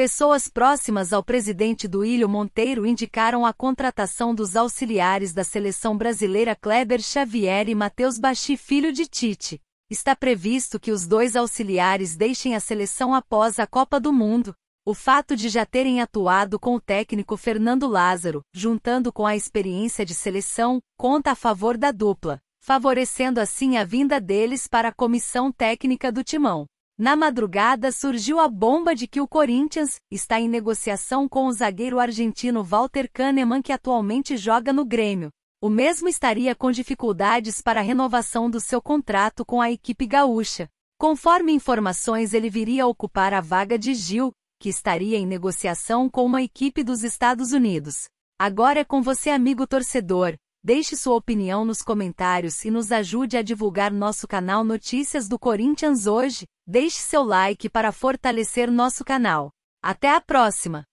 Pessoas próximas ao presidente do Ilho Monteiro indicaram a contratação dos auxiliares da seleção brasileira Kleber Xavier e Matheus Bachi filho de Tite. Está previsto que os dois auxiliares deixem a seleção após a Copa do Mundo. O fato de já terem atuado com o técnico Fernando Lázaro, juntando com a experiência de seleção, conta a favor da dupla, favorecendo assim a vinda deles para a comissão técnica do Timão. Na madrugada surgiu a bomba de que o Corinthians está em negociação com o zagueiro argentino Walter Kahneman, que atualmente joga no Grêmio. O mesmo estaria com dificuldades para a renovação do seu contrato com a equipe gaúcha. Conforme informações, ele viria a ocupar a vaga de Gil, que estaria em negociação com uma equipe dos Estados Unidos. Agora é com você, amigo torcedor. Deixe sua opinião nos comentários e nos ajude a divulgar nosso canal Notícias do Corinthians hoje. Deixe seu like para fortalecer nosso canal. Até a próxima!